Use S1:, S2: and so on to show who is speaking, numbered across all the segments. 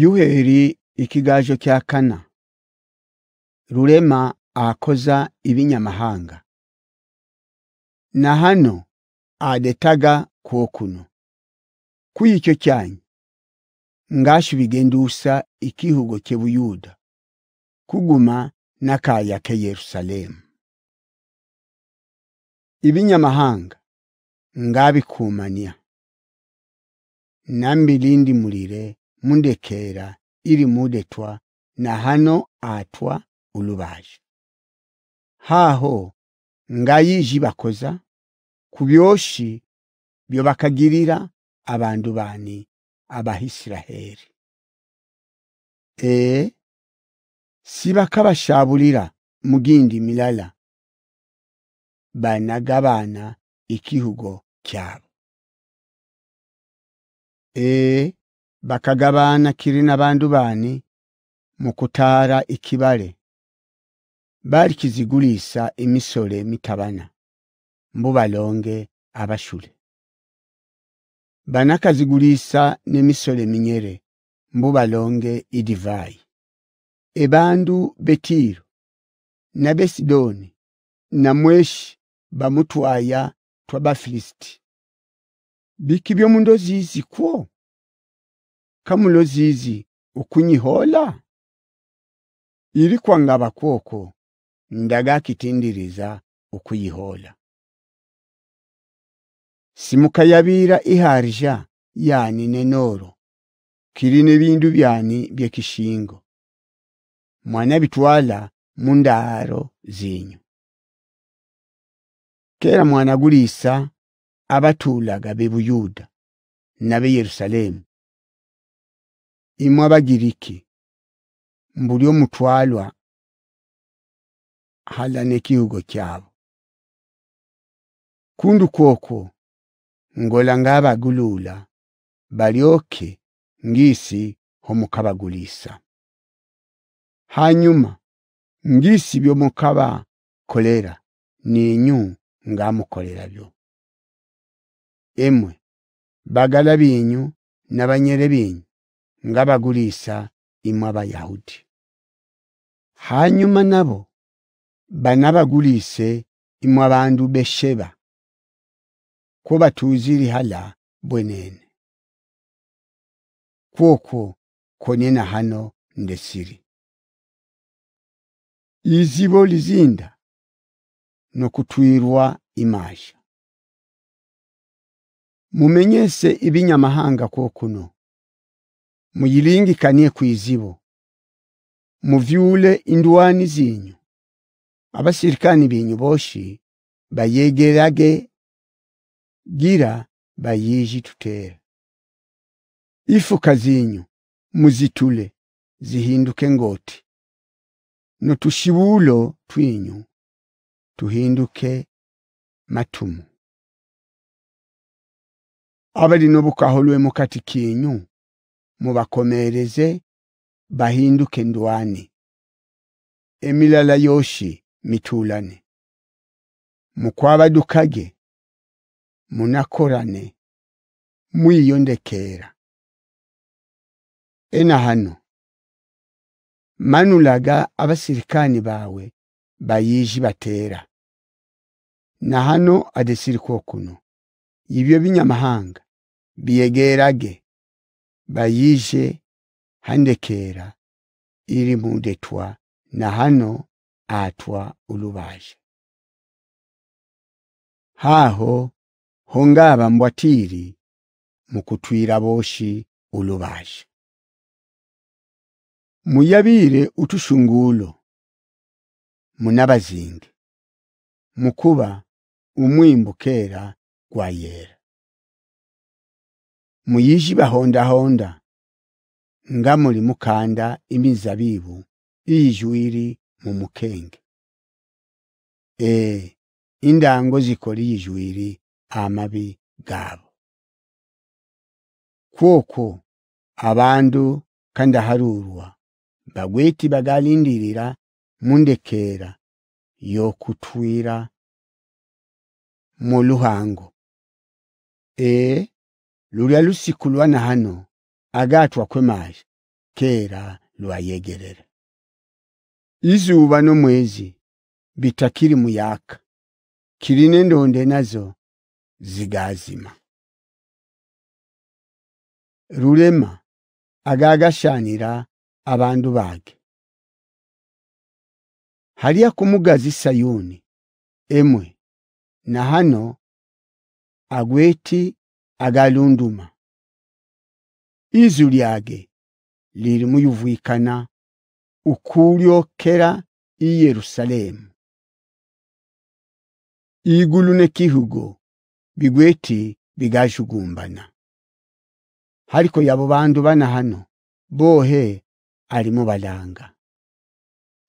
S1: yuheri ikigajo kya kana rurema akoza ibinyamahanga
S2: na hano adetaga kwokuno kuyicyo cyanye ngashu bigendusa ikihugo ke buyuda kuguma nakaya ke Yerusalemu ibinyamahanga ngabikumania lindi mulire mundekeera ili mudetwa na hano atwa ulubaji haho ngayiji bakoza ku byoshi byo bakagirira abantu bani abahisiraheli ee sibakabashabulira mugindi milala banagabana ikihugo cyabo ee bakagabaana kirina bandu baani mu kutaara bari kizigulisa emisolo mitabana mbubalonge balonge abashule banakazigulisa n'emisolo eminyere mbu balonge idivai ebandu betiro na besidoni namweshi bamutwaya twabafilisti biki mundozi zikwo kama ulozizi ukunyihola iri kwangaba kwoko ndagakitindiriza ukuyihola simukayabira iharja yani nenoro kiri n'ebindu byani byekishingo mwana bitwala mundaro zinyu kera mwana gulisa abatulaga bebuyuda nabe Yerusalemu
S1: imwabagiriki mbuli omutwalwa hala nekiugo kyabo kundu kwokwo ngola ng'abagulula
S2: balyoke ngisi homukabagulisa hanyuma ngisi byomukaba kolera ninyu ng'amukolera byo emwe bagala binyu n'abanyere binyu ng'abagulisa imwe abayahudi hanyuma nabo banabagulise imwe abantu besheba
S1: ko batuzi irihala bwenene kwokwo konena hano ndesiri izibo lizinda nokutwirwa
S2: imasha mumenyese ibinyamahanga kokuno muyilingikanie kwizibo muvyule indwani zinyu abasilikani binyu boshi bayegerage gira bayiji tutera ifuka zinyu muzitule zihinduke ngoti
S1: notushibulo twinyu tuhinduke matumu abali nobukaholwemo mukati
S2: kinyu mubakomereze bahinduke ndwani emilala yoshi mitulane mukwabadukage
S1: munakorane mwiyondekera ena hano manulaga
S2: abasirikani bawe bayiji batera na hano adesirikokuno yibyo ibyo binyamahanga biyegerage
S1: bayije handekera ili mudetwa na hano atwa ulubaje
S2: haho hongaba mbwatiri mukutwira boshi
S1: ulubaje muyabire utushungulo munabazinge mukuba umwimbu kwa yera muyiji
S2: bahondahonda nga muli mukanda imizabibu iyijwiri mu mukenge e indango zikola iyijwiri amabi gabo kwokwo abandu kandaharurwa bagweti bagalindirira mundekera yokutwira mu luhango e lulya lusiku lwa hano agaatwa kwemaayi keera lwayegerera izuuba n'omwezi bitakiri muyaka kiri n'endonda
S1: nazo zigaazima rurema agaagashaanira abandu baage haliya kumugazi sayuni emwe na hano agweti agalunduma
S2: izu lyage lirimu yuvwikana ukulyokera iyerusalemu igulu nekihugo bigweti bigashugumbana hariko yabo bandu bana hano bohe alimu balanga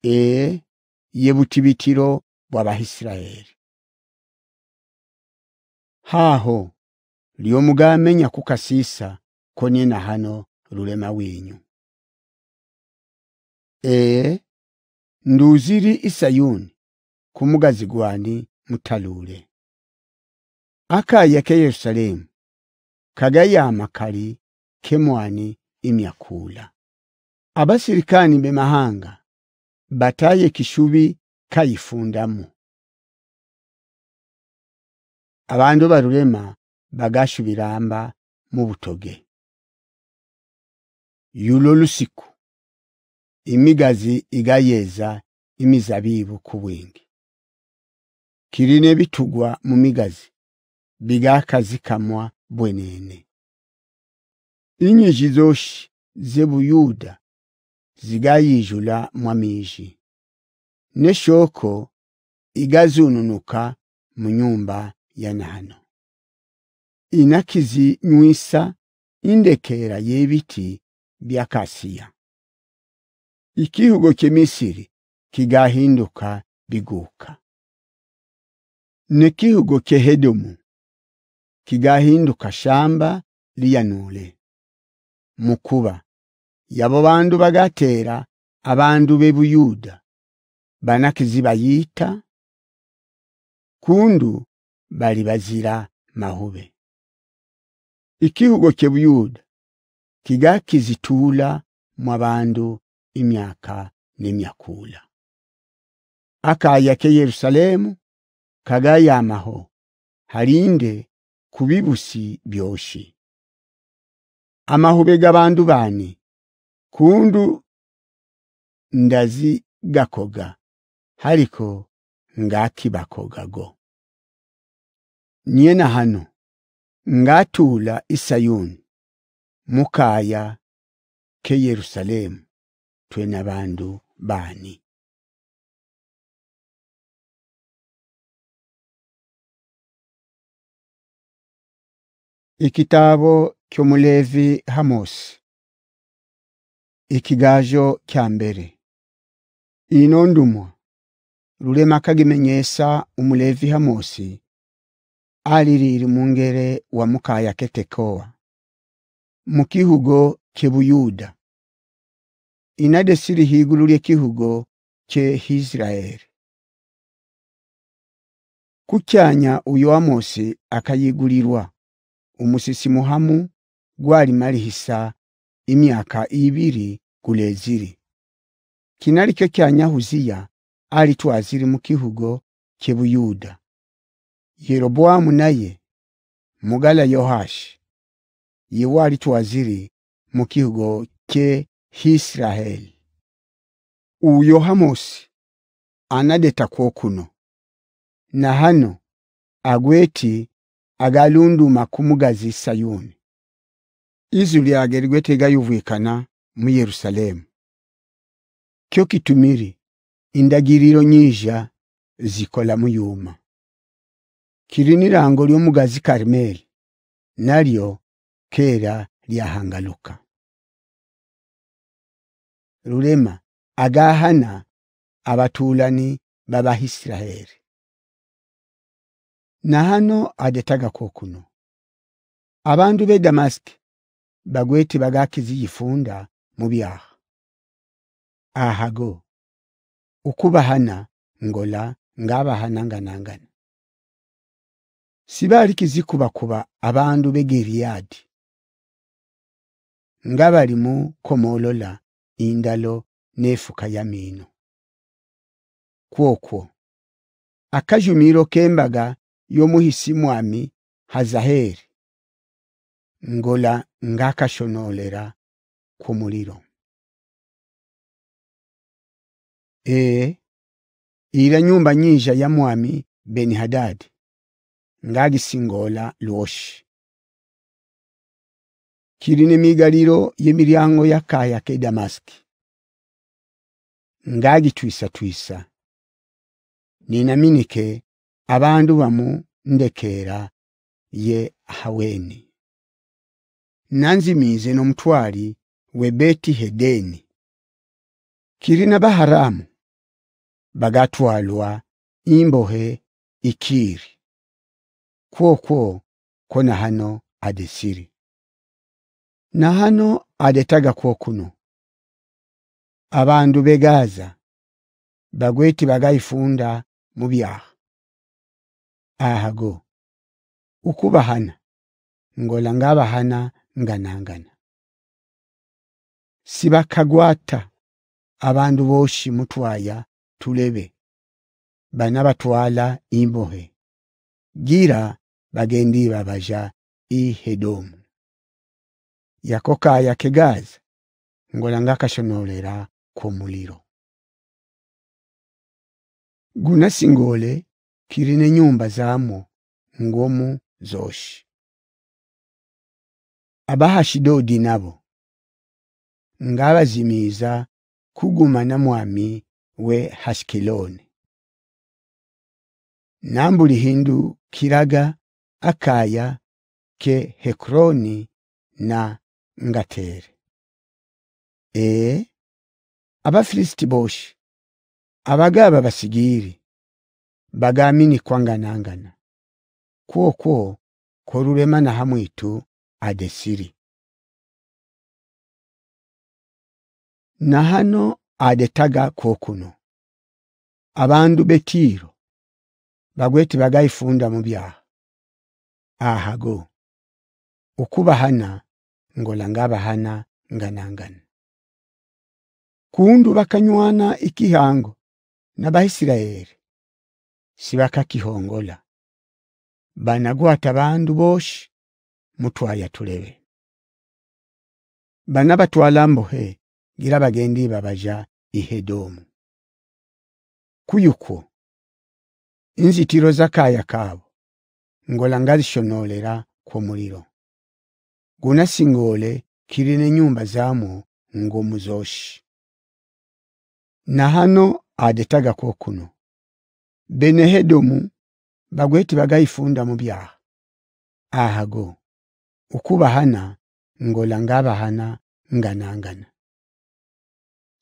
S2: e ee, yebutibitiro bahisiraeli haho lyo ly'omugamenya kukasiisa ko nina hano lulema winyu ee nduuziri isayuni kumugazi gwani mutalule akaya ke yerusalemu kagayama kali kemwani imyakula abasirikani bemahanga bataye kishubi kayifundamu abandu barulema biramba mu butoge yulo lusiku imigazi igayeza imizabibu ku bwingi kirine bitugwa mu migazi bigakazikamwa bwenene inyiji zoshi zebuyuda zigayijula ne neshoko igazununuka mu nyumba ya nano inakizi nywisa indekera y'ebiti bya kasiya ikihugo ky'e kigahinduka biguuka n'ekihugo ky'e kigahinduka shamba liyanule mukuba yabo bandu bagatera abandu bebuyuda banakizi bayita kundu bali bazira mahube ikihugo kyebuyuda kigakizituula mu abandu imyaka n'emyakula akaya ke yerusalemu kagayamaho halinde kubibusi byoshi amahube g'abandu bani kundu ndazi gakoga hariko ngakibakogago nyena hano ngathula isayuni
S1: mukhaya keyerusalemu thwena bantu bani ikitabo kyomulevi hamos ikigajo kya mbere
S2: ino ndumwa rulema kagimenyesa umulevi hamosi alilili mungere wa mukaya ketekowa mukihugo kebuyuda inade siri higulu lye kihugo kye Israeli kucyanya uyo Amosi akayigulirwa muhamu gwali malihisa imyaka ibiri kuleziri kinalikyo kyanya Huziya alitwaziri mu kihugo kye Buyuda Yeroboamu naye mugala yohashi ye twaziri mu kihugo kye Isirayiri uyo Hamosi anadeta kwokuno na hano agweti agalundu makumugazi Sayuni izu lyage gayuvikana mu Yerusalemu kyo kitumiri indagiriro nyija zikola muyuma kiri n'irango mugazi Karmeli nalyo kera lyahangaluka
S1: rurema agahana abatulani baba Israheli
S2: nahano adetaga kokuno abantu b'e damasiki bagweti bagakizi yifunda mu byaha ahago ukubahana ngola ngabahananganangana sibaali kizikubakuba abandu b'e geriyadi nga bali mu komolola indalo n'efuka ya miino kwokwo akajumiro k'embaga y'omuhisi
S1: mwami hazaheeri ngola ngakashonolera ku muliro ee ira nyumba nyinja ya mwami benihadadi
S2: ngaagisinga ola lwoshi kiri n'emigaliro y'emiryango ya kaaya k'e twisa ngaagitwisatwisa ninaminike abandu bamu ndekeera ye haweni nanzimize n'omutwali we beti hedeni kiri baharamu
S1: bagatwalwa imbohe ikiri kwokwo kona hano adesiri na
S2: hano adetaga kwokuno abandu begaza bagweti bagayifunda mu byaha ahago ukubahana ngola ngabahana nganangana sibakagwata abandu boshi mutwaya tulebe banabatwala imbohe gira bagendi babaja ihedomu yakokaya kegazi ngola ngakashonolera kw'omuliro guna singole kiri nyumba zamo ngomu zoshi abahashidodi nabo ngabazimiza kuguma na mwami we nambuli hindu kiraga
S1: Akaya ke Hekroni na Ngatere. Ee abafilisiti boshi abagaba basigiri bagamini kwanganangana kwokwo korurema na hamwitu adesiri na hano adetaga kokuno
S2: abandu betiro bagweti bagayifunda mu byaha ahago ukubahana ngolangabahana nganangana kundu bakanywana ikihango
S1: n'abaisiraeli sibakakihongola banagwata bandu boshi mutwaya tulebe
S2: banabatwala mbohe gira bagendi babaja ihedomu kuyukwo inzitiro zakaya kabo ngola nga lishonoolera kw'omuliro gunasingoole kiri n'ennyumba zaamwo ng'omuzooshi na hano adetagako kuno benehedomu bagweti bagayifunda mu byaha ahago ukubahana ngola ngabahana nganangana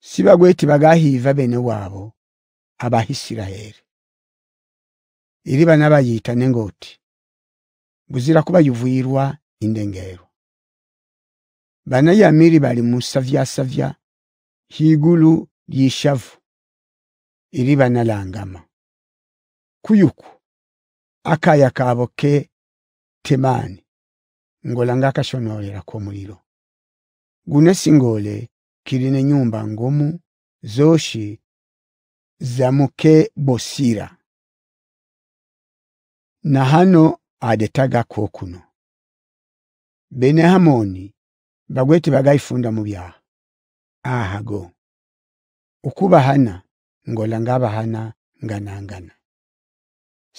S2: si bagweti bagahiiva bene waabo
S1: abahisiraheri iri bayita nengoti buzira kuba yivuyirwa indengero
S2: banayamiri bali mu savyasavya higulu lyishavu iri banalangama kuyuku akaya kaabo ke temani ngolanga akashonolera k'omuliro gune singole kili ne nyumba ngumu zoshi zamuke bosira na hano adetaga kuno bene hamoni bagweti bagayifunda mu byaha ahago ukubahana ngola ngabahana nganangana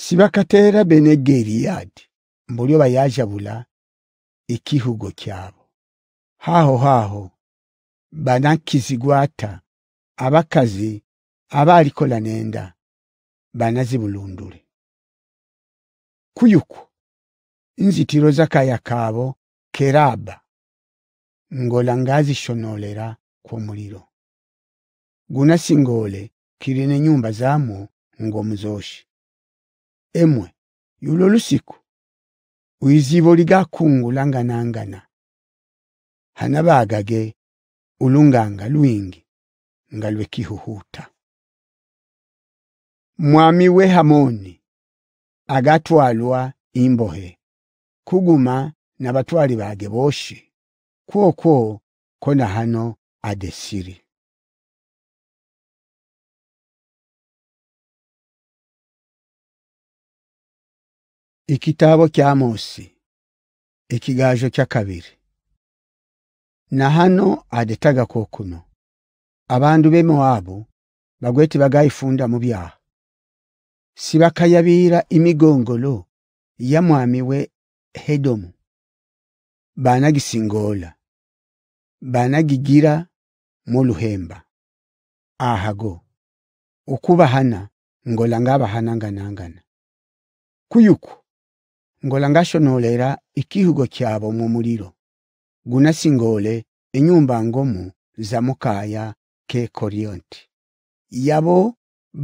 S2: sibakatera bene geriyadi mbulyo bayajabula ikihugo kyabo haho haho banakizigwata abakazi
S1: abalikola nenda banazibulundule kuyuku inzitiro z'akaya kabo keraba
S2: ngola shonolera ku muliro guna singole kirine nyumba zamu ngomuzoshi emwe yulo lusiku uyizibo ligakungulanganangana hanabagage ulunganga lwingi nga kihuhuta mwami we hamoni agatwalwa imbohe kuguma na batwali bage boshi kwokwo
S1: ko hano adesiri ikitabo kya mosi ikigajo kabiri
S2: na hano adetaga kokuno abandu be moabu bagweti bagayifunda mu byaha sibakayabira imigongolo ya mwamiwe hedomu banagisingoola banagigira mu luhemba ahago ukubahana ngola ngabahananganangana kuyuku ngola ngashonolera ikihugo kyabo mu muliro gunasingoole enyumba ngomu za mukaya ke korinti yabo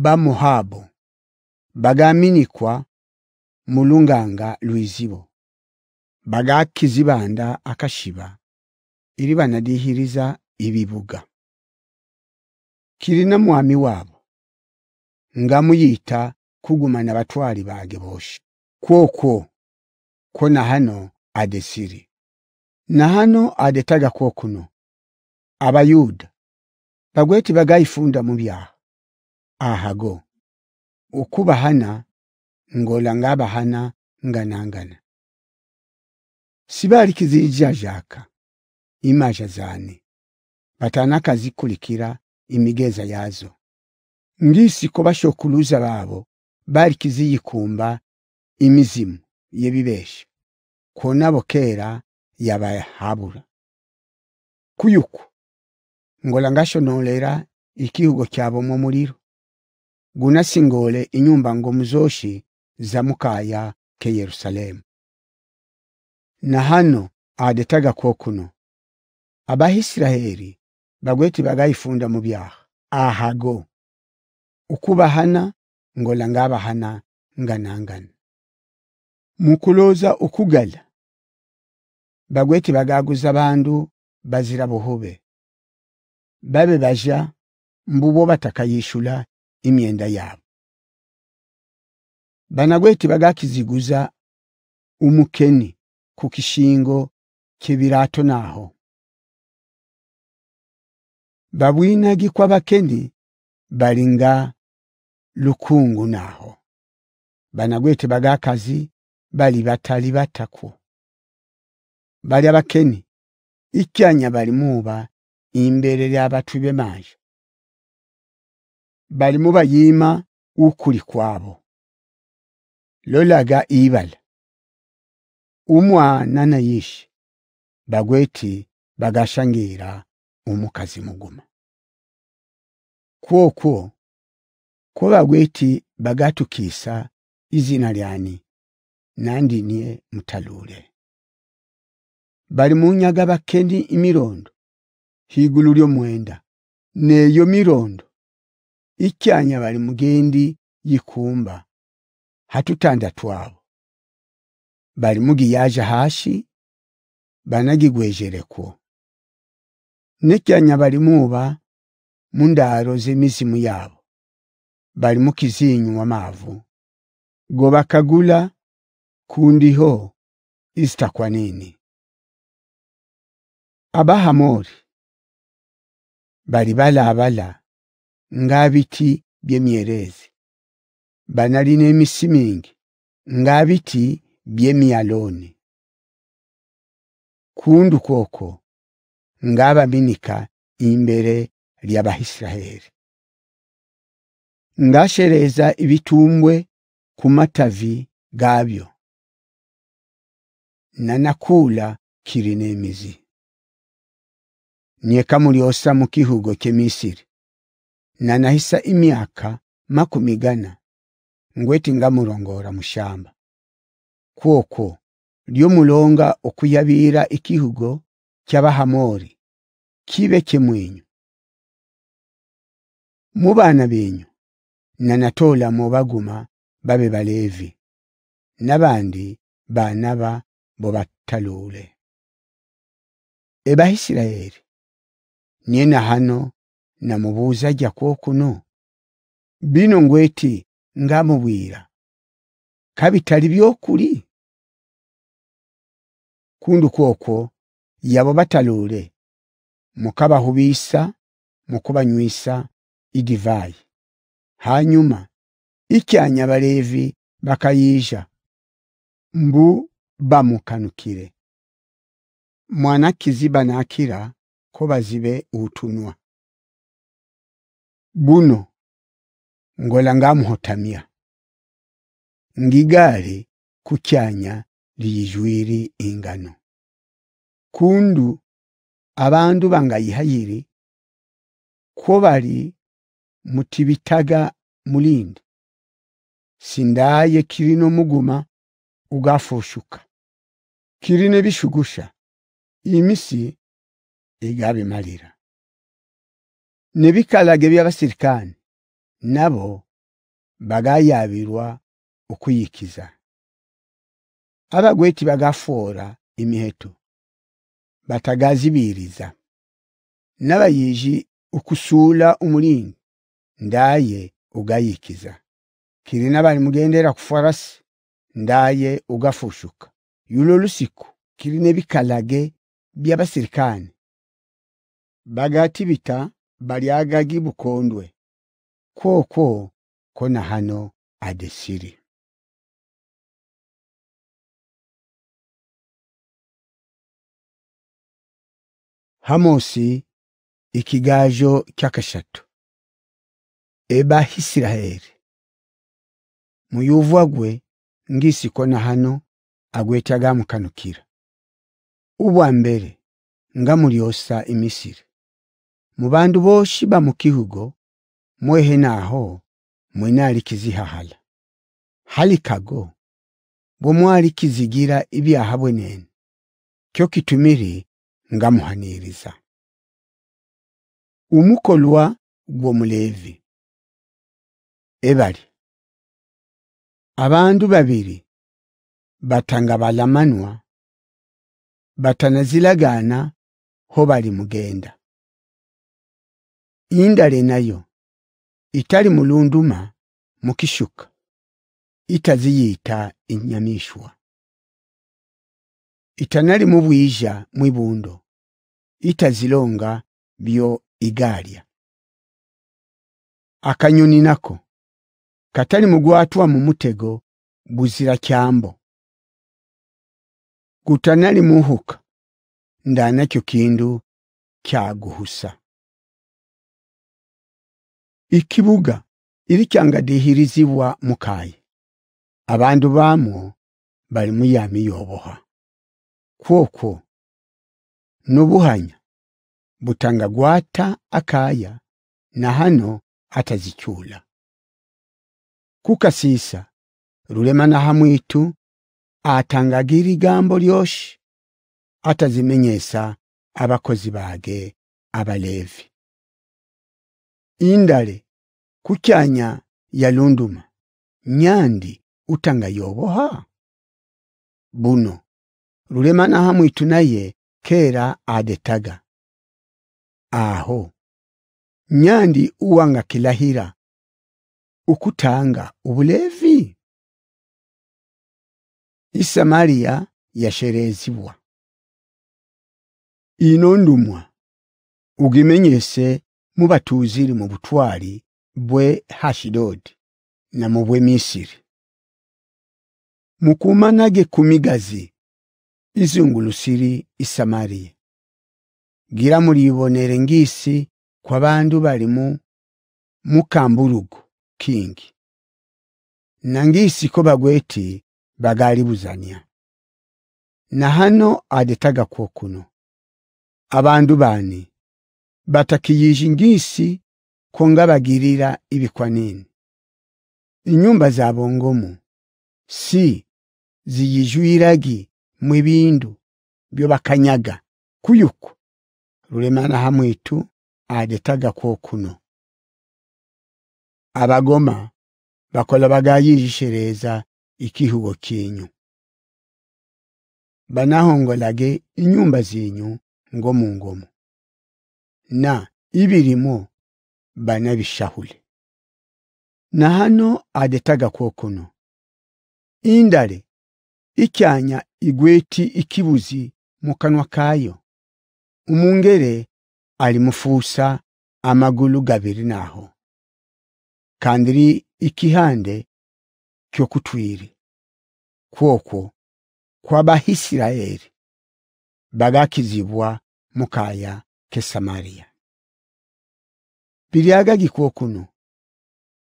S2: bamuhabo bagaminikwa mulunganga lwizibo bagakizibanda akashiba eri dihiriza ebibuga kirina mwami wabo ngamuyita kuguma kugumana batwali bage boshi kwokwo kona hano adesiri na hano adetaga kwokuno abayuda bagweti bagayifunda mu byaha ahago hana ngola hana nganangana sibaalikiza ijajaka imasha zaane batanakazikurikira imigeza yazo ko bashokuluza babo balikiziyikumba imizimu yebibesha kwonabo kera yabahabura kuyuku ngola ngashonolera ikihugo kyabo mu muliro gunasingole inyumba ngomuzoshi za mukaya ke yerusalemu na hano adetaga kokuno abahisiraheri bagweti bagayifunda mu byaha ahago ukubahana ngola ngabahana nganangana mukuloza ukugala bagweti bagaguza bandu bazira buhube babe baja mbubo batakayishula imyenda yabo banagweti bagakiziguza umukeni ku kishingo kibirato naho babwinagi bakendi balinga lukungu naho banagwete bagakazi bali batali batako bali abakeni ikyanya muba imbere ly'abatwi bali muba yima ukuli kwabo lolaga ibala
S1: umwana yishi bagweti bagashangira umukazi muguma kwokwo
S2: ko bagweti bagatukisa izina lyani nandiniye mutalule bali munyaga bakendi imirondo higulu lyo mwenda neyo mirondo ikyanya bali mugendi yikumba hatutanda twabo balimugiyaja hashi banagigwejereko nekyanya balimuba mundaro z'emisimu yabo
S1: balimukizinywa mavu go bakagula ista kwa nini abahamori bali abala ngabiti
S2: byemyerezi banali n'emisi mingi ngabiti
S1: kundu kunduka okwo ngaabaminika imbere ly'abaisiraheri
S2: ngashereza ibitumbwe ku matavi gabyo nanakula kiri n'emizi nyeka mulyosa mu kihugo kye nanahisa imyaka makumi gana ngweti ngamurongora mushamba kwokwo ly'omulonga okuyabiira ikihugo ky'abahamori kibe mubana mu baana natola mu baguma babe baleevi n'abandi banaba bo batalule ebahisirayeri nyena hano namubuuza kwokuno bino ngweti ng'amubwira kabitali byokuli kundu kwokwo yabo bataluule mukka bahubiisa mu kubanywisa idivaayi hanyuma ikyanya baleevi bakayiija mbu bamukanukire mwanakiziba naakira
S1: ko bazibe utunwa buno ngola muhotamia ngigali kukyanya
S2: liyijwiri ingano kundu abandu bangayihayire kwo bali mutibitaga mulindi sindaye kirino muguma ugafushuka kirine bishugusha imisi igabimalira nebikalage by'abasirikani nabo bagayabirwa ukuyikiza abagweti bagafoora imiheto batagazibiiriza n'abayiji ukusuula umulingi ndaye ugayikiza kiri nabali mugendera ku ndaye ugafushuka yulo lusiku kiri nebikalage by'abasirikani bagati bita bali bukondwe kwokwo
S1: kona hano adesiri hamosi ikigajo kyakashatu eba
S2: muyuvwa gwe ngisi kona hano agwetaga mukanukira ubwa mbere nga mulyosa imisiri mu bandu boshiba mu kihugo mwehe naho kizihahala halikago ibyaha ibyahabwenene kyo kitumiri ngamuhaniriza
S1: umukolwa gw'omuleevi ebali abandu babiri batanga balamanwa batanazilagana ho bali
S2: mugenda indale nayo itali mulunduma mukishuka itaziyita inyamishwa
S1: itanali mubwija mwibundo itazilonga byo igalia akanyoni
S2: nako katali mugwatwa mu mutego buzira kyambo
S1: gutanali muhuka ndanakyo kindu kyaguhusa ikibuga ilikyangadihirizibwa mukayi abandu bamwo balimu
S2: muyami yoboha kwokwo butanga butangagwata akaaya na hano kukasisa rulema na hamwitu atangagira igambo lyoshi atazimenyesa abakozi bage abalevi indale kucyanya yalunduma nyandi utanga yoboha buno na hamwitu naye kera adetaga
S1: aho nyandi uwanga kilahira ukutanga ubulevi isamaria yasherezibwa ino ndumwa
S2: ugimenyese mu batuziri mu butwali bwe hashidodi na mu bwe misiri mukumanage ku migazi izungulusiri isamariya gira mulibonere ngisi kwabandu bali mu mukambulugo kingi ko bagweti buzania na hano adetaga kwokuno abandu bani batakiyije ngisi konga bagirira ibikwanini inyumba zabongomu si ziyijwiragi mwibindu byo bakanyaga kuyuko ruremana hamwitu ajetaga kokuno abagoma bakola bagayishereza ikihugo kinyu banahongolage inyumba zinyu ngomungomu
S1: na ibirimo banabishahule na hano adetagako kokuno indale
S2: icyanya igweti ikibuzi mu kanwa kayo umungere alimufuusa amagulu gabiri naho kandiri ikihande kwoko kwokwo
S1: bahisiraeli bagakizibwa mu kaya k'e samaria bilyagagikwa okuno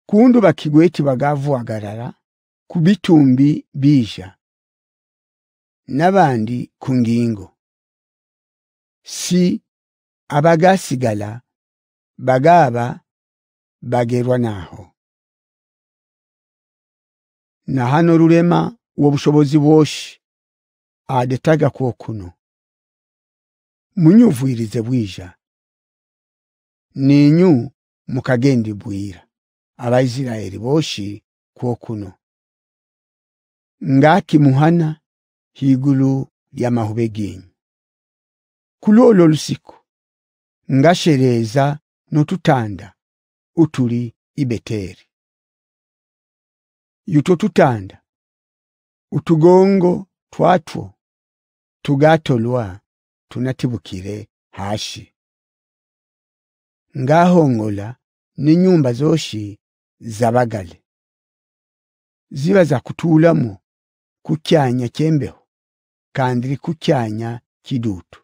S2: kundu bakigweti bagavu ku bitumbi bija n'abandi ku ngingo si abagasigala bagaba bagerwa naho
S1: nahano rurema uwo bushobozi bwoshi adetaga kwokuno munyuvwirize bwija
S2: ninyu mukagenda bwira abayisirayeli boshi kwokuno muhana higulu ly'amahube ginyu kuli olwo olusiku ngashereza notutanda utuli ibeteri yuto tutanda utugongo twatwo tugatolwa tunatibukire hashi ngahongola nyumba zoshi zabagale ziba za kutulamo kukyanya kyembeho kandi ri kidutu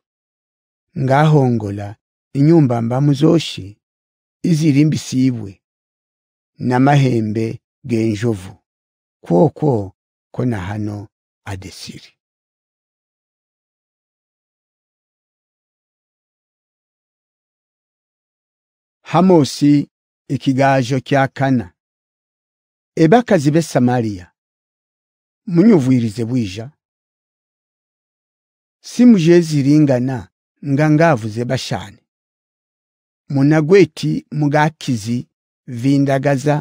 S2: ngahongola inyumba mbamu zoshi izilimbi siibwe na
S1: mahembe genjovu kwokwo kona hano adesiri hamosi ikigajo kya kana
S2: ebakazi b'e samaria munyuvwirize bwija simuja ziringana nga ngaavuze bashani munagweti mugakizi vindagaza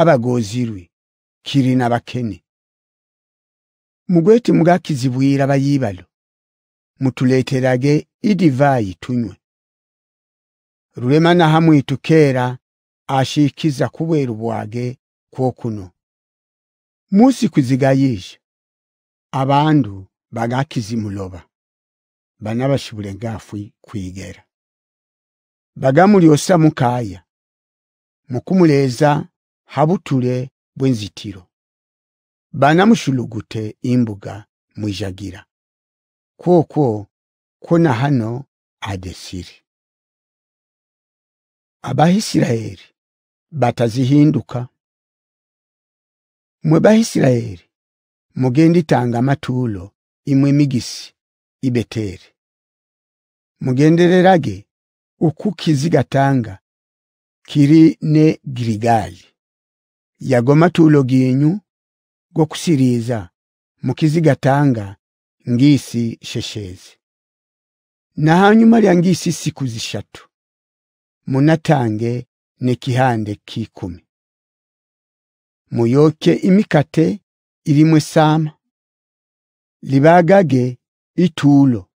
S2: abagozirwe kiri n'abakene mugweti bwira bayibalo mutuleeterage idivaayi tunywe rurema hamwitu keera ashiikiza kubera bwage kwokuno musi kuzigayisha abandu bagakiza muloba banabashibule ngafwi kwigera bagamulyosa mukaya mukumuleza habutule bwenzitiro banamushulugute imbuga
S1: mwijagira kwokwo kona hano adesiri abahisiraeli batazihinduka mwe mugendi mugenditanga
S2: matulo imwe migisi i beteli mugendererage uku kizigatanga kiri ne girigali yago matulo ginyu go kusiriza mukizi ngisi sheshezi na hanyuma lya ngisi siku zishatu munatange nekihande kikumi muyoke imikate ilimwe sama libagage itulo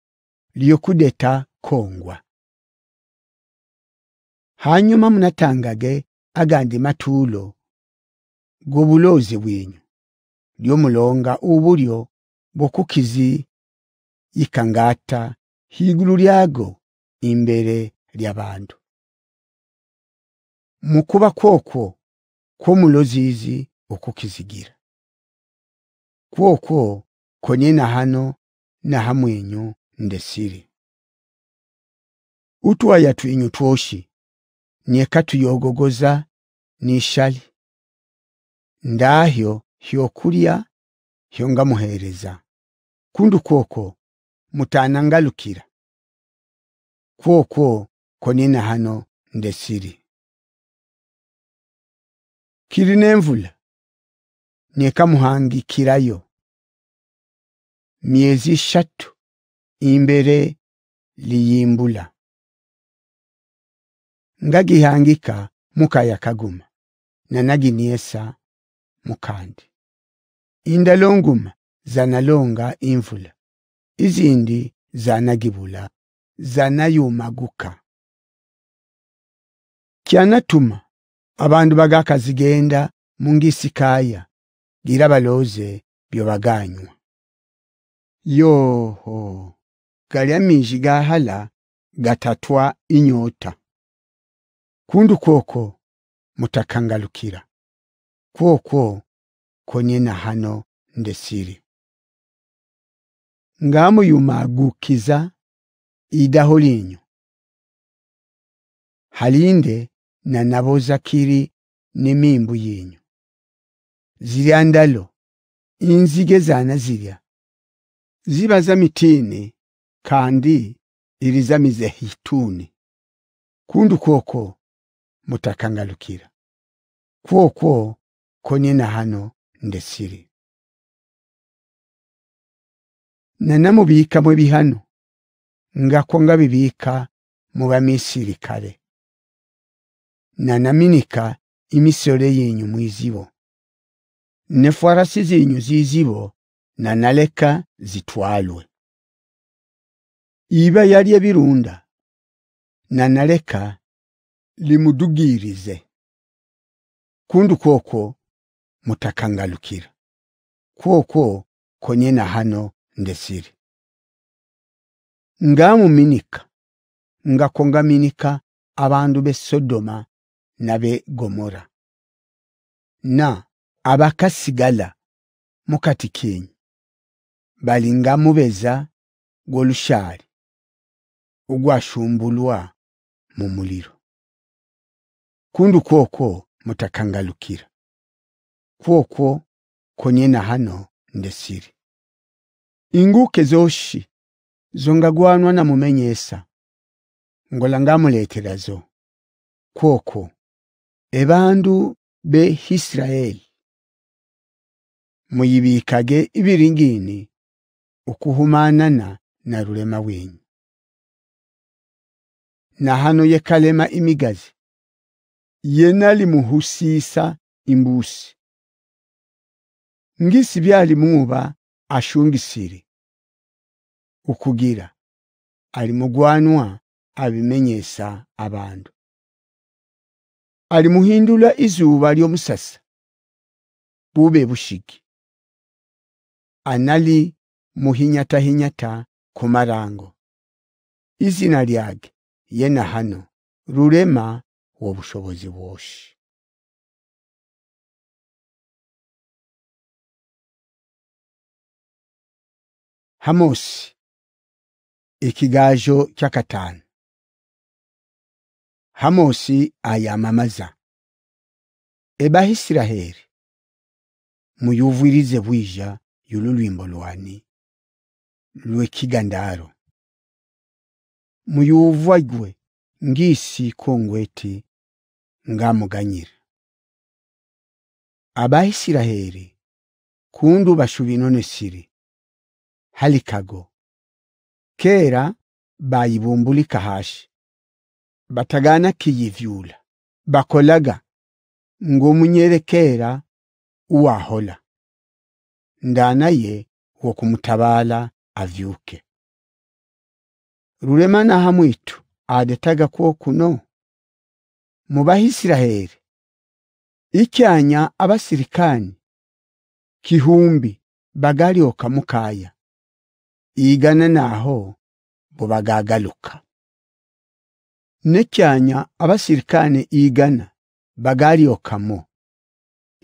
S2: lyokudeta kongwa hanyuma munatangage agandi matulo gobulozi bwinyu lyomulonga ubulyo bokukizi ikangata higulu lyago
S1: imbere lyabantu mukuba kwokwo mulozizi okukizigira kwokwo
S2: na hano na hamwenyu utwa utwaya twinyu twoshi nyeka tuyogogoza nishali ndahyo hyokulya hyongamuhereza
S1: kundu kwokwo mutanangalukira kwokwo na hano ndesiri kirinemvula nemvula nyeka muhangikirayo myezi ishatu imbere liyimbula ngagihangika mukaya kaguma nanaginiesa mukandi indalonguma
S2: zanalonga imvula izindi zanagibula zanayumaguka kyanatuma abantu bagakazigenda mungisikaya gira baloze byobaganywa yoho galya mizi gahala gatatwa inyota kundu kwokwo mutakangalukira kwokwo na hano ndesiri ngamu idaho idaholinyo halinde na nabo n'imimbu yinyu zilya ndalo inzige ziba mitini kandi irizamize
S1: hituni kundi ukwo mutakangalukira kwokwo na hano ndesiri
S2: nanamubika mwe bihano ngako ngabibika mu bamisiri kale nanaminika imisole yinyu mwizibo ne zinyu zizibo naleka zitwalwe iba yali ebirunda nanaleka limudugirize kundu kwokwo mutakangalukira kwokwo na hano ndesiri ngamuminika ngakongaminika abandu b'e sodoma be gomora na abakasigala mukati kenyu balinga mubeza gw'olushaali ugwashumbulwa mu muliro kundu kwokwo mutakangalukira kwokwo na hano ndesiri inguke zoshi zongagwanwa na mumenyesa ngola ngamuleetera zo kwokwo ebandu be Isirayeli muyibikage ibiringini okuhumanana na rurema lwenyu na hano ye kalema imigazi yenali muhusisa
S1: imbusi ngisi byali muba ashungisire ukugira ali mugwanwa
S2: abimenyesa abantu alimuhindula izuba lyomusasa bube bushiki anali muhinyatahinyata ku kumarango izina lyage
S1: yena hano rurema w'obushobozi bwoshe hamosi ikigajo kyakatano hamosi ayamamaza
S2: ebahisiraheri muyuvwirize bwija yulu lwimbo lwani lwekigandaro muyuva gwe ngisi kongweti ngamuganyira abaisiraheli kundu bashubinonesiri halikago kera bayibumbulika hashi batagana kiyivyula bakolaga ng'omunyerekera uwahola ndana ye wokumutabaala
S1: avyuke
S2: rurema na hamwitu adetaga ko kuno mu bahisiraheri icyanya abasirikani kihumbi bagali okamukaya igana naho bo bagagaluka necyanya abasirikane igana okamo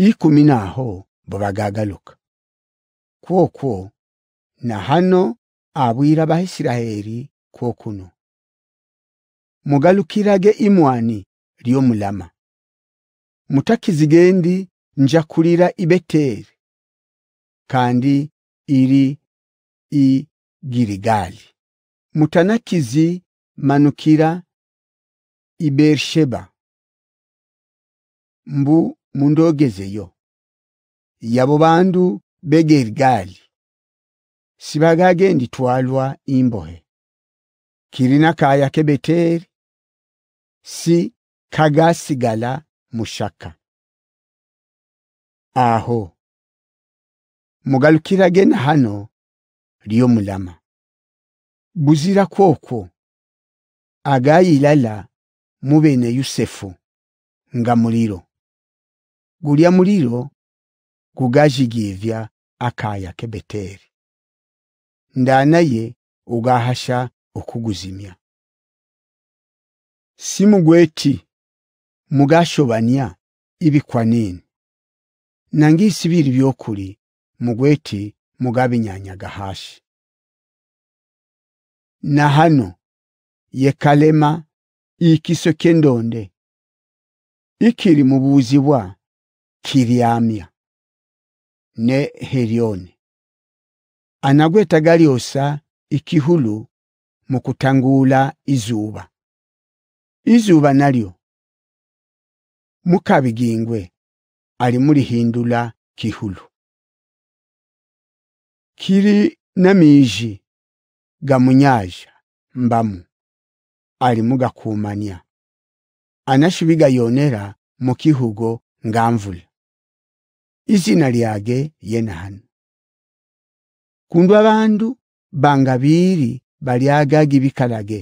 S2: ikumi naho bo bagagaluka kwokwo na hano abwira abaisiraheli kwokuno mugalukirage imwani mulama mutakizigendi nja kulira ibeteri kandi iri i girigali mutanakizi manukira
S1: ibersheba mbu mundogezeyo yabo bandu begerigali
S2: sibagage ndi twalwa imbohe kirina kaya kebeteri
S1: si kagasigala mushaka aho mugalukirage na hano liyo mulama buzira kwokwo
S2: agayilala mube ne yusefu nga muliro gulya muliro gugajigivya akaya kebeteri ndaana ye ogahasha okuguzimya simugweti mugashobanya ibikwanini nangisi biri byokuri mugweti mugabinyanyaga hashi na hano yekalema ikiso kyendonde ikiri mubuzibwa kiryamya ne herione anagweta galyosa ikihulu mu kutanguula izuba
S1: izuba nalyo mukabigingwe alimulihindula kihulu kiri
S2: na miiji gamunyaja mbamu alimugakumanya anashibigayonera mu kihugo ngamvula izina lyage yenahanu kundu abandu bangabiiri balyagagi bikalage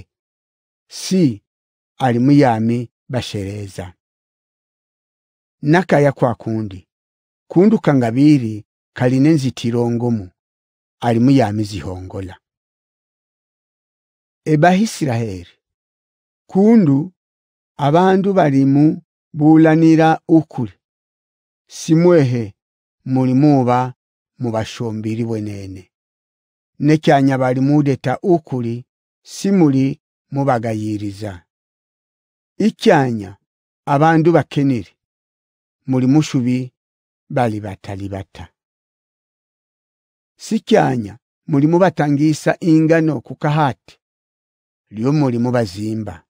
S2: si ali muyami bashereza nakaya kwa kundi kundu kangabiri kaline nzitiro ngomu ali muyami zihongola ebahisiraheli kundu abandu balimu bulanira ukuli simwehe mulimuba mubashombiri bwenene nekyanya deta ukuli simuli mubagayiriza
S1: ikyanya abandu bakenere muli mushubi bali batali bata sikyanya
S2: mulimu batangisa ingano kukahati lyo mulimu bazimba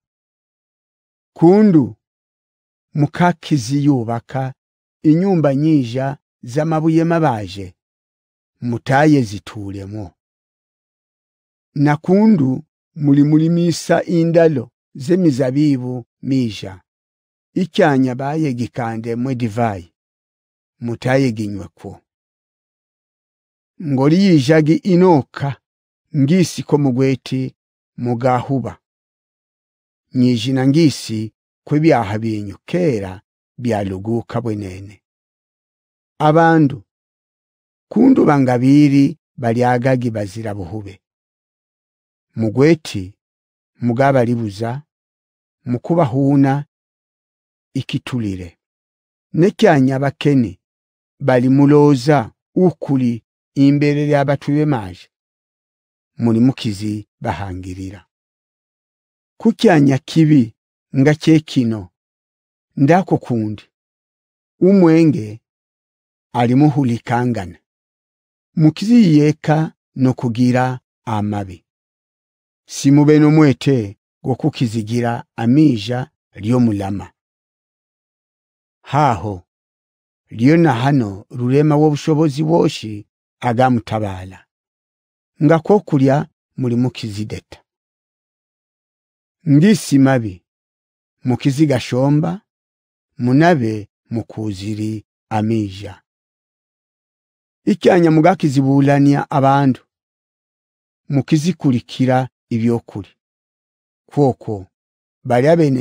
S2: kundu mukakizi yubaka inyumba nyija z'amabuye mabaje mutaye zitulemo nakundu mulimulimisa indalo z'emizabibu mija icyanya mutaye divayi ko ngoli yijagi inoka ko mugweti mugahuba nyijina ngisi kwibyaha binyu kera byaluguka bwenene abandu kundu bangabiri bali agagi bazira buhube mugweti mugabalibuza mukubahuuna ikitulire nekyanya bakene bali muloza ukuli imbere lya batu bemaje muri mukizi bahangirira kukyanya kibi nga kyekino ndako kundi umwenge alimuhulikangana mukizi yeka nokugira amabi simube n'omwete gw'okukizigira amiija mulama haaho lyona hano rurema w'obushobozi bwoshi agamutabaala nga kwokulya mukizideta kizideta ndisi mabi shomba munabe mukuziri amiija ikyanya mugakizibuulania abandu mukizikurikira ibyokuri kwokwo bari abene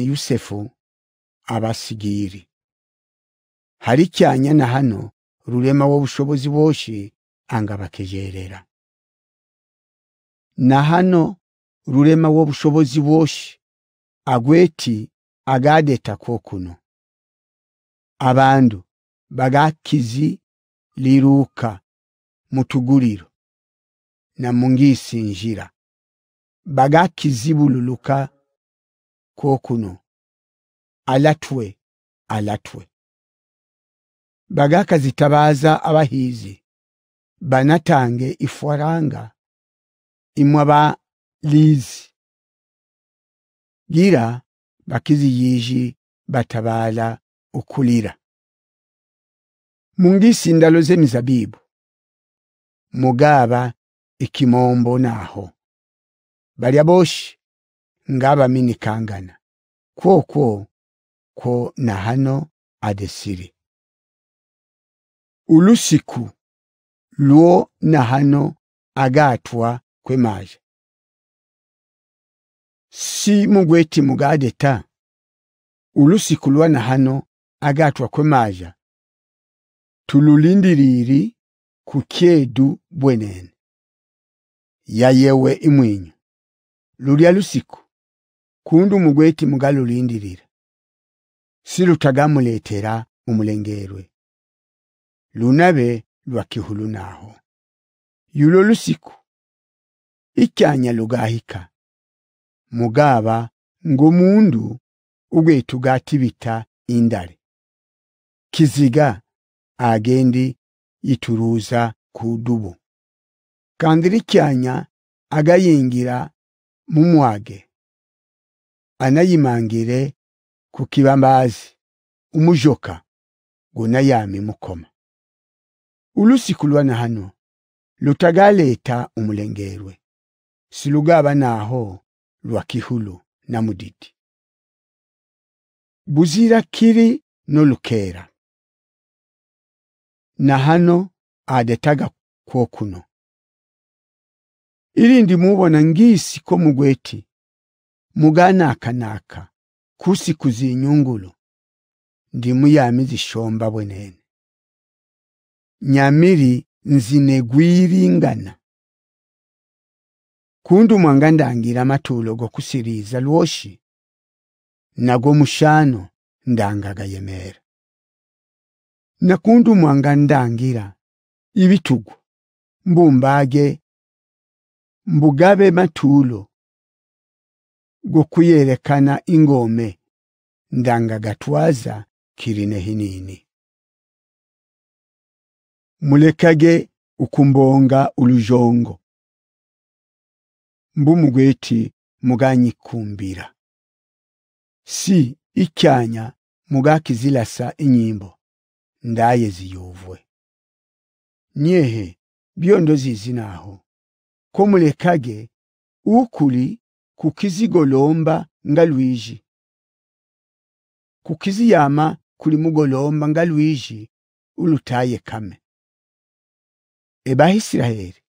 S2: abasigiri hari cyanya na hano rurema bushobozi boshi anga bakejerera na hano wo bushobozi boshi agweti agadetako kokuno abandu bagakizi liruka mutuguliro na mungisi njira bagakizibululuka kwokuno alatwe alatwe kazitabaza abahiizi banatange ifwaranga
S1: imwe lizi gira bakizi yiji batabaala ukulira
S2: mungisi ndalo z'emizabibu mugaba ikimombo naaho balya boshi ng'abaminikangana
S1: kwokwo ko na hano adesiri ulusiku lwo na hano agatwa kwemaja si mugweti
S2: mugade ta ulusiku lwa na hano agatwa kwemaja tululindiriri kukyedu bwenene yayewe imwinyu lulya lusiku kundi mugweti mugalulindirira lulindirira silutagamuleetera umulengerwe
S1: lunabe lwa kihulu naho yulo lusiku ikyanya lugahika mugaba
S2: mundu ugwetu gatibita indale kiziga agendi ituruza kudubu kandiri kyanya agayingira mumwage anayimangire ku umujoka gona yami mukoma ulusiku lwana hano lutagaleta umulengerwe silugaba naho lwa kihulu na mudidi
S1: buzira kiri nolukera na hano adetaga kwokuno
S2: irindi mubona ngisi ko mugweti kanaka kusi kuzinyungulo ndi muyami zishomba bwenene nyamiri nzinegwiringana gwiringana mwanga ndangira matulo gokusiriza lwoshi nago mushano ndangaga yemera na mwanga ndangira ibitugu mbumbage mbugabe mathulo kukuyerekana ingome ndangagatwaza hinini
S1: mulekage ukumbonga ulujongo mbumugweti muganyikumbira
S2: si mugaki zilasa inyimbo ndaye ziyovwe nyehe byondo zizinaho ko mulekage ukuli kukizigolomba nga lwiji kukiziyama kuli mugolomba nga lwiji ulutaye kame ebaisiraheli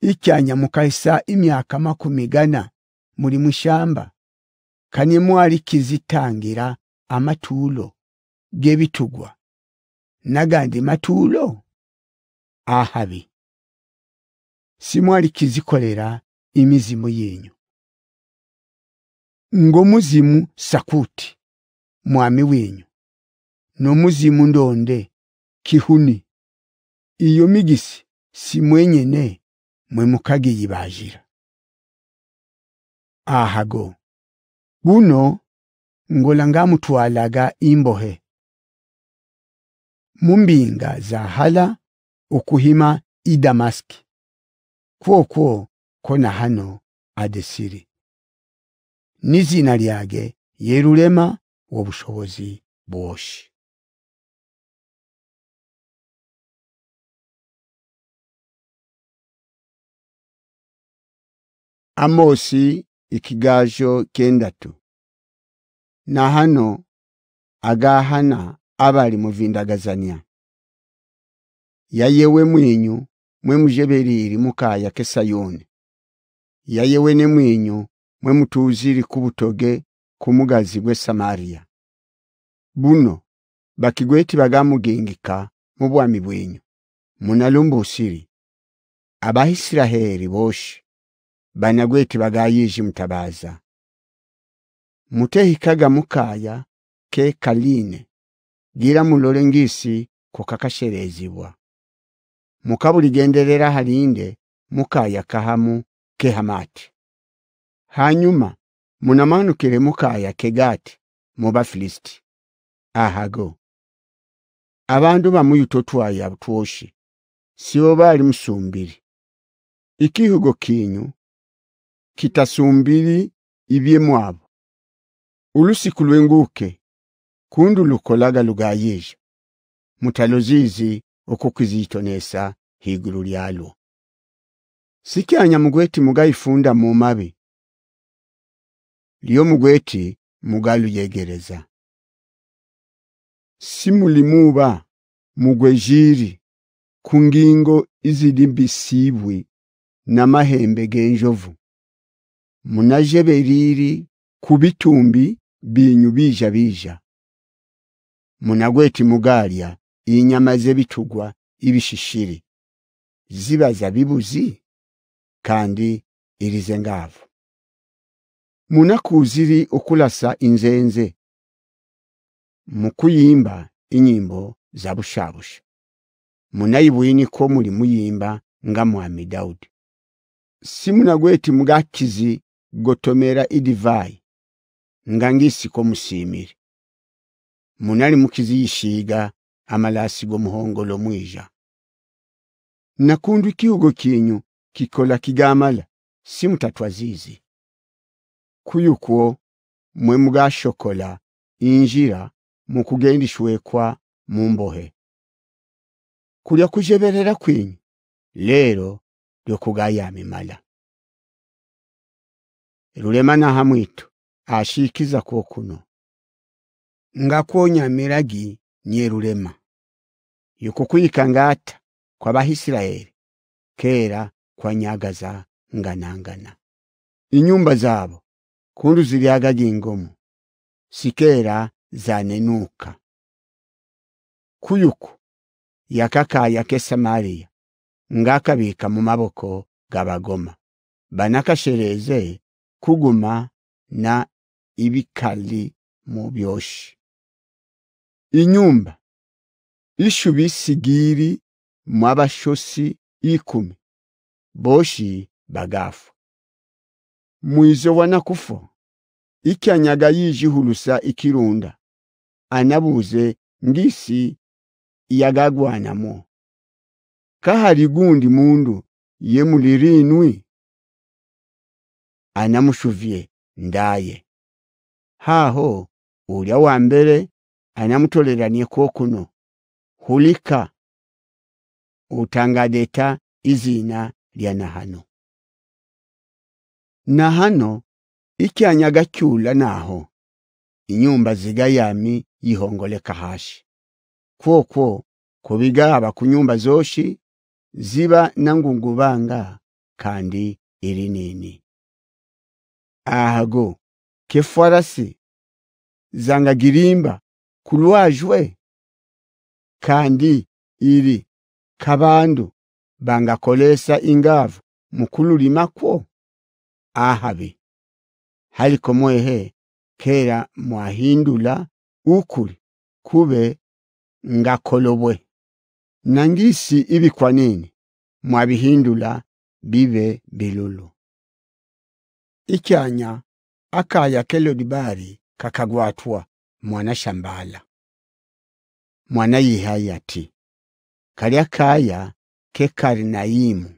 S2: ikyanya mukaisa imyaka makumi gana muri mushamba kanye mwali kizitangira amatulo gebitugwa
S1: nagandi matulo ahabi simwali kizikolera imizimu yenyu
S2: ngomuzimu sakuti mwami wenyu nomuzimu
S1: ndonde kihuni iyo migisi simwenyene mwe mukagiyibajira ahago buno ngola ngamutwalaga imbohe
S2: mumbinga hala okuhima idamaski kwokwo kona hano adesiri n'izina
S1: lyage yerulema w'obushobozi bwoshi amosi ikigajo kendatu
S2: na hano agahana abali muvindagazania yayewe mwinyu mwe mujeberire mukaya kesayoni yaye ne mwinyu mwe mutuziri kubutoge kumugazi gwe Samaria buno bakigweti bagamugengika mu bwami bwenyu munalumbusiri abaisiraheli boshi banagweti bagayiji mutabaza mutehikaga mukaya ke kaline gira mulolengisi kokakasherezibwa mukaba ligenderera halinde mukayakahamu kehamati hanyuma munamanukile mukaya kegati mubafilisti ahago abandu bamuyutotwa ya twoshi sibo bali msumbiri ikihugo kinyu kitasumbiri ibye mwabo ulusiku lwenguke kundu lukolaga lugayije mutalozizi okukizitonesa higuru lyalwo sikyanya mugweti mugayifunda mu mabi lyo mugweti mugaluyegereza simulimuba mugwejiri ku ngingo na mahembe g'enjovu munaje beriri ku bitumbi bija munagweti mugalia inyama bitugwa ibishishiri zibaza bibuzi kandi irize munaku ziri okulasa inzenze mukuyimba inyimbo za bushabusha munayibwini ko muli muyimba nga mwami si munagweti mugakizi gotomera nga ngisi ko musimire munali mukiziyishiga amalasi gomuhongolo mwija kundu ikihugo kinyu kikola kigamala si kuyukwo mwe mugashokola injira mukugendishwekwa mu
S1: mbohe kulya kujeberera kwinyu lero lyokugayamimala rulemana nahamwitu
S2: ashikiza kwokuno ngakwonyamilagi nyerulema yukukwika ngata kw'abahisirayeli kera kwanyagaza nganangana inyumba zabo kundu ziliagaga ingomo sikera zanenuka kuyuku yakakaya ke Samaria ngakabika mu maboko gabagoma banakashereze kuguma na ibikali mu byoshi inyumba ishubisigiri mw'abashosi ikumi boshi bagafa mwizo kufo ikyanyaga yijihulusa ikirunda anabuze ngisi
S1: yagagwanamo kahari gundi mundu yemulirinwi anamushuvie ndaye
S2: haho ulya wa mbere anamutoleranie kokuno hulika utanga izina lya nahano nahano cyula naho inyumba zigayami yihongoleka hashi kwokwo kubigaba ku nyumba zoshi ziba nangungubanga kandi iri nini ahago kefarasi zangagirimba kulwajwe kandi iri kabandu bangakolesa ingaavu limako ahabi haliko mwehe kera mwahindula ukuli kube ngakolobwe nangisi ibi kwa nini mwabihindula bibe bilulu ikyanya akaya kelodibari kakagwatwa mwana shambala mwana yihayati karya kaya k'ekarinayimu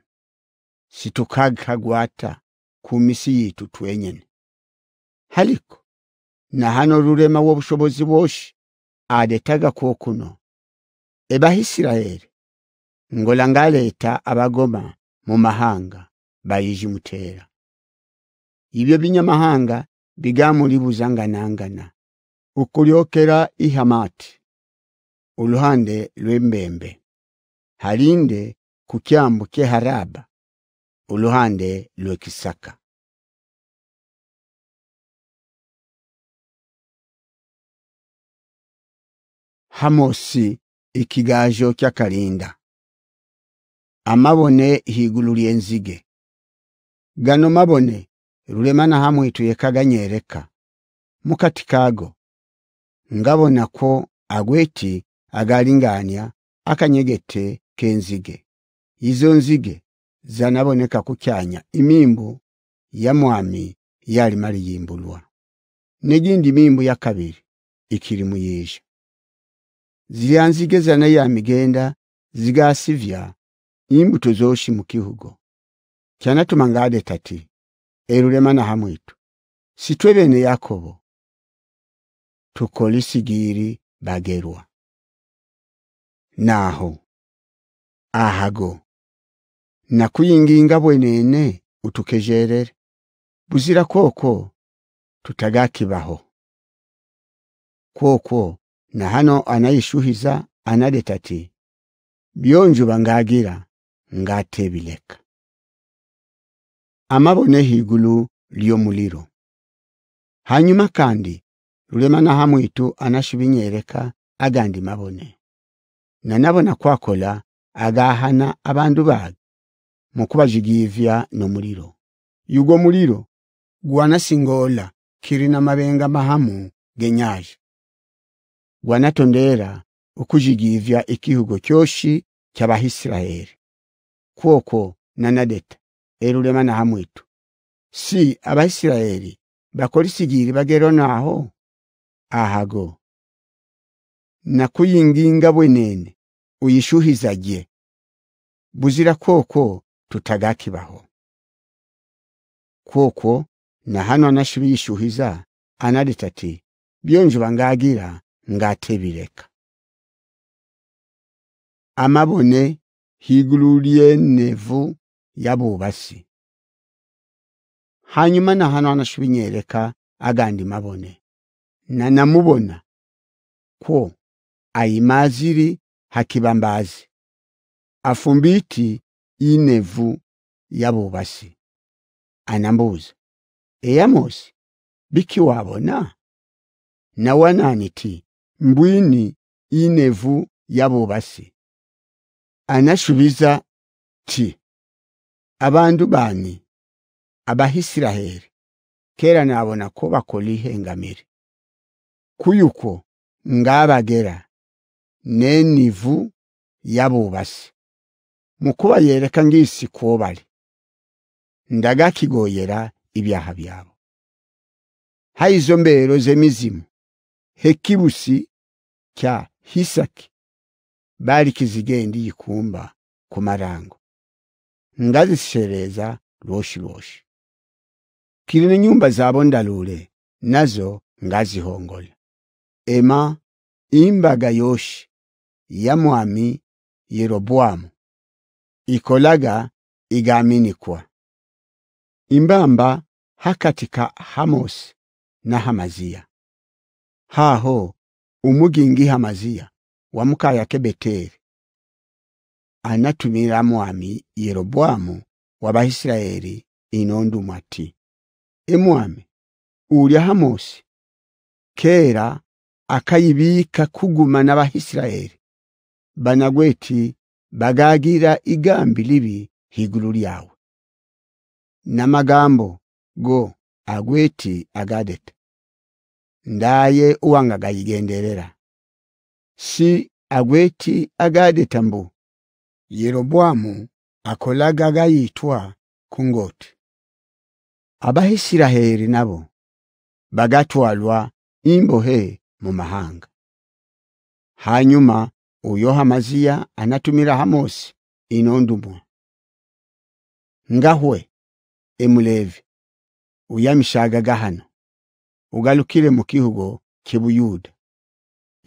S2: situkagagwata ku misi yitu twenyene haliko na hano rurema w'obushobozi bwoshi aletaga kwokuno ebaisiraeli ngola ngaleeta abagoma mu mahanga bayiji mutera ibyo binyamahanga bigamulibuzanganangana ukulyokera ihamati uluhande
S1: lwembembe halinde ku kyambu haraba uluhande lwe kisaka hamosi ikigajo kalinda amabone higulu lyenzige
S2: gano mabone lulemana hamwitu yekaganyereka mukati kago ngabonako agweti agalingania akanyegete k'enzige izo nzige zanaboneka ku kyanya imimbu ya mwami yali maliyimbulwa negindi mimbu ya kabiri ikiri muyisha zilya nzige zana ya migenda zigasivya imbuto zoshi mu kihugo kyanatuma tumangade tati na hamwitu sitwe bene yakobo
S1: tukolisigiri bagerwa naho ahago nakuyinginga
S2: bwenene utukejerere buzira kwokwo tutagakibaho kwokwo na hano anayishuhiza analeta ati byonjo bangagira ngatebileka amabone higulu muliro hanyuma kandi na hamwitu anashibinyereka agandi mabone nanabona kwakola agahana abandu bage mu no n'omuliro yugo muliro singola kiri mabenga mahamu genyaja gwanatondera okujigivya ikihugo kyoshi ky'abaisirayeri kwokwo nanadeta erulema na hamwitu si abaisirayeri bakolisigiri bagero naho ahago nakuyinginga bwenene uyishuhizaje buzira koko tutagakibaho koko na hano anashibiyishyuhiza analeta ati byonje bangagira ngatebireka amabone higulu lyenevu yabubasi hanyuma na hano anashibinyereka agandi mabone na namubona ko ayimaziri hakibambazi afumbiti inevu yabubasi anambuza eyamosi bikiwabona nawananiti mbwini inevu yabubasi anashubiza ti abandu bani abahisiraheli kera nabona ko bakola ihengamire kuyuko ngabagera n'enivu y'abuubasi mukuba yereka ng'isi kwobali ndagakigoyera ibyaha byabo haizo mbero mbeero z'emizimu hekibusi kya hisaki bali kizigendi yikumba ku malango ngazishereza lwoshi lwoshi kilini nyumba zabo ndalule nazo ngazihongola ema imbaga yoshi ya mwami yerobowamu ikolaga igaminikwa imbamba hakatika hamosi na hamaziya haho umugingi hamaziya wamukayake beteri anatumira mwami yerobowamu w'abaisirayeli inondu ati emwami ulya hamosi kera akayibika kuguma baisraeli banagweti bagagira igambi libi higuru lyawe namagambo go agweti agadet ndaye uwangagayigenderera si agweti agadetambu mbu yerobwamu akolaga gayitwa kungoti abahisiraheri nabo bagatwalwa imbohe mu mahanga hanyuma uyo hamaziya anatumila hamosi ino ndumwa ngahwe emulevi uyamishaga gahano ugalukile mu kihugo kyebuyuda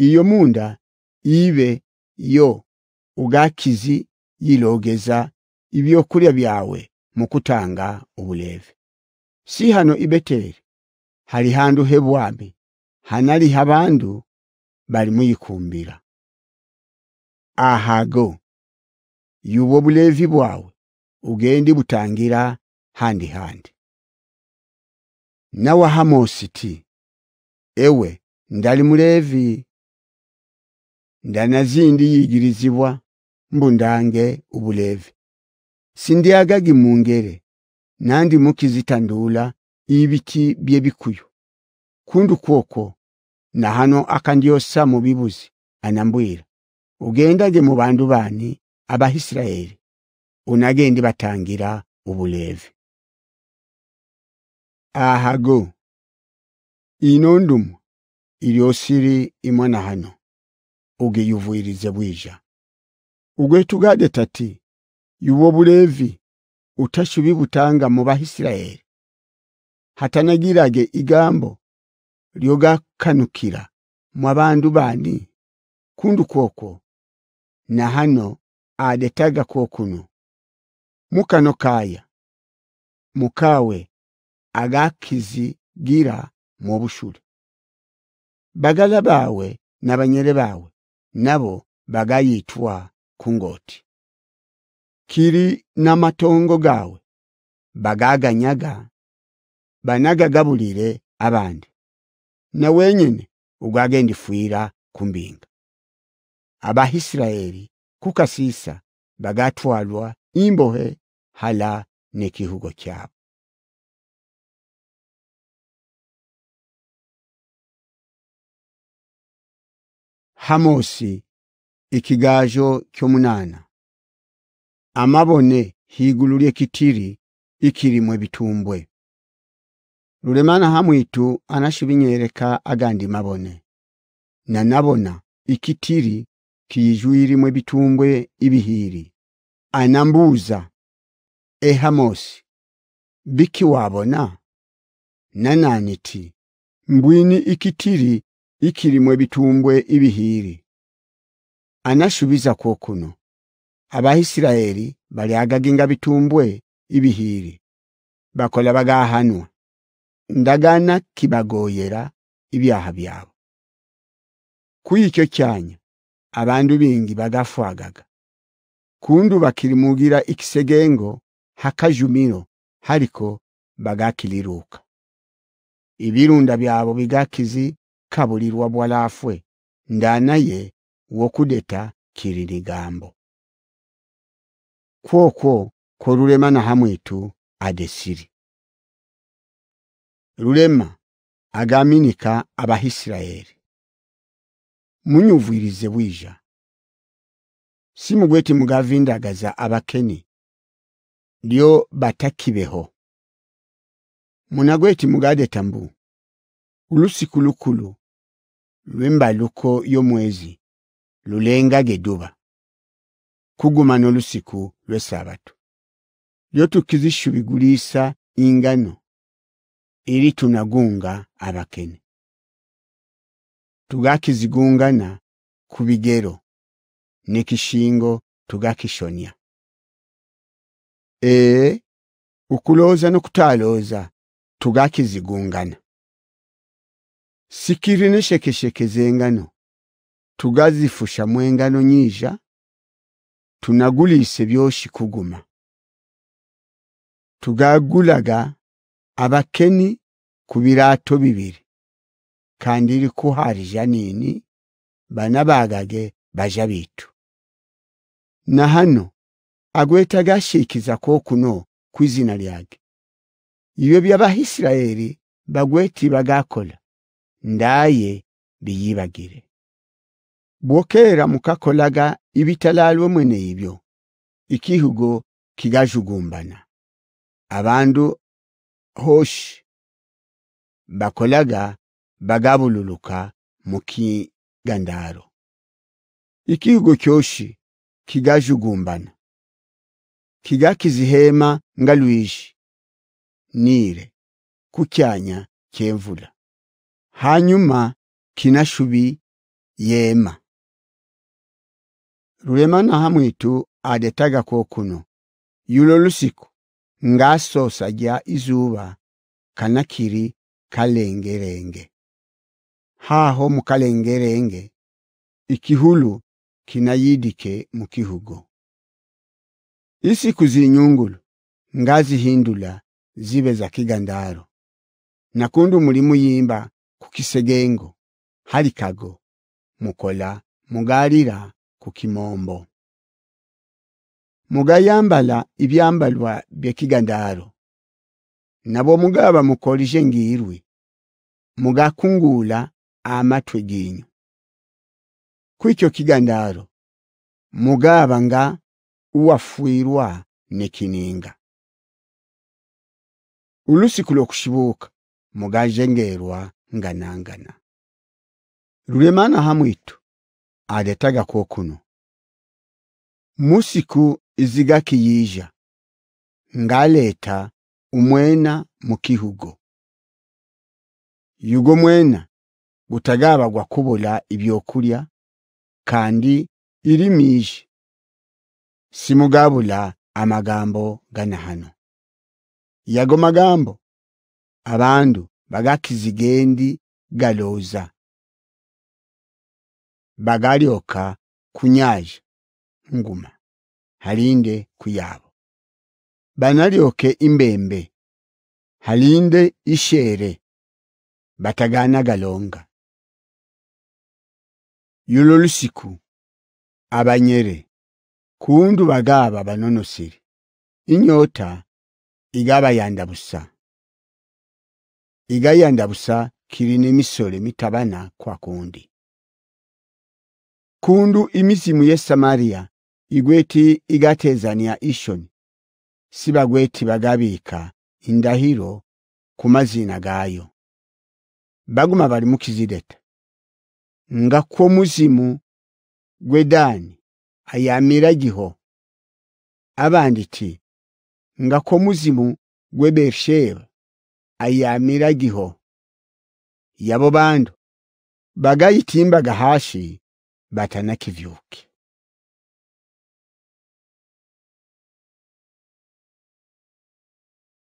S2: iyo munda ibe yo ugakizi yilogeza ibyokurya byawe mukutanga ubulevi si hano ibeteri hali handu hebwami hanali habandu bali muyikumbira ahago yubo bulevi bwawe ugende butangira handi handi nawa hamosi ti ewe ndali mulevi ndana zindi yigirizibwa mbundange ndange ubulevi sindiagagi mungere nandi mukizitandula ibiki byebikuyu kundu kwokwo na hano akandiosa mu bibuzi anambwira ugendage mu bandu bani abahisiraeli unagende batangira
S1: ubulevi ahago ino ndumu ilyosiri imwana hano ugeyuvuyirize
S2: bwija ugwetugade tati yuwo bulevi utashubi butanga mu bahisiraeli hatanagirage igambo lyogakanukira mwabandu bani kundu kwokwo na hano adetaga kwokuno mukano kaaya mukaawe agakizigira mu bushule bagala bawe n'abanyere bawe nabo bagayitwa kungoti kiri matongo gawe bagaganyaga banagagabulire abandi na wenyene ugagendi fuira kumbinga
S1: abahisiraeli kukasisa bagatwalwa imbohe hala n'ekihugo kyabo hamosi ikigajo kyomunana amabone higulu lyekitiri
S2: ikirimwe bitumbwe lulemana hamwitu anashibinyereka agandi mabone nanabona ikitiri mwe bitumbwe ibihiri anambuza ehamosi wabona nananiti mbwini ikitiri ikirimwe bitumbwe ibihiri anashubiza kokuno abahisiraeli bali agaginga bitumbwe ibihiri bakola bagahanwa ndagana kibagoyera ibyaha byabo kuyikyo cyanya abandu bingi bagafwagaga kundu bakirimugira ikisegengo hakajumiro haliko bagakiliruka ibirunda byabo bigakizi kabulirwa bwalafwe ndana ye wokudeta
S1: kiriligambo kwokwo korulemana hamwitu adesiri rulema agaminika abahisiraeli munyuvwirize bwija
S2: si mugweti mugavindagaza abakeni lyo batakibeho munagweti mugadeta mbu ulusiku lukulu lwembaluko yomwezi lulenga geduba kuguma nolusiku lwesabato lyo tukizishubigulisa ingano iri tunagunga abakeni
S1: tugakizigungana kubigero nikishingo tugakishonya e
S2: ukuloza nokutaloza tugakizigungana sikirine shekeshekezengano tugazifusha mwengano nyija tunagulise byoshi kuguma tugagulaga abakeni kubirato bibiri kandi iri nini bana bagage baja bitu na hano ko kuno kwizina lyage iyo byabahisiraeli bagweti bagakola ndaye biyibagire bwokera mukakolaga ibitalalwe mwene ibyo ikihugo kigajugumbana abandu hoshi bakolaga bagabululuka mu kigandaro ikihugo kyoshi kigajugumbana kigakizihema nga
S1: lwishi nire ku cyanya hanyuma kinashubi yema
S2: na hamwitu adetaga kuno yulo lusiku ngasosa ja izuba kanakiri kalengerenge haho mukalengerenge ikihulu kinayidike mukihugo isiku zinyungulu hindula zibe za kigandaro nakundu mulimu yimba kukisegengo halikago mukola mugalira kukimombo mugayambala ibyambalwa byekigandalo nabo mugaba mukolije ngirwe mugakungula amatwe ginyu kwikyo kigandaro mugabanga nga uwafwirwa nekininga ulusiku lwokushibuka mugajengerwa nganangana lulemana hamwitu aletaga kokuno musiku izigakiyija ngaleta umwena mukihugo yugo mwena gutagaabagwa kubula ibyokulya kandi irimije simugabula amagambo gana hano yago magambo abandu bagakizigendi
S1: galooza bagalyoka kunyaja nguma halinde kuyabo banalyoke imbembe halinde ishere batagana galonga yulo lusiku abanyere kundu bagaaba banonosiri inyota
S2: yanda busa igayanda busa misole mitabana kwa kwakundi kundu imizimu ye samaria igweti igatezania ishoni sibagweti bagabiika indahiro ku gayo gaayo baguma bali mukizideta ngakho muzimu gw'edaani ayamira giho abandi iti ngakho muzimu gw'e beerisheba ayamira giho yabo
S1: bandu bagayitimbaga hashi batanakivyuke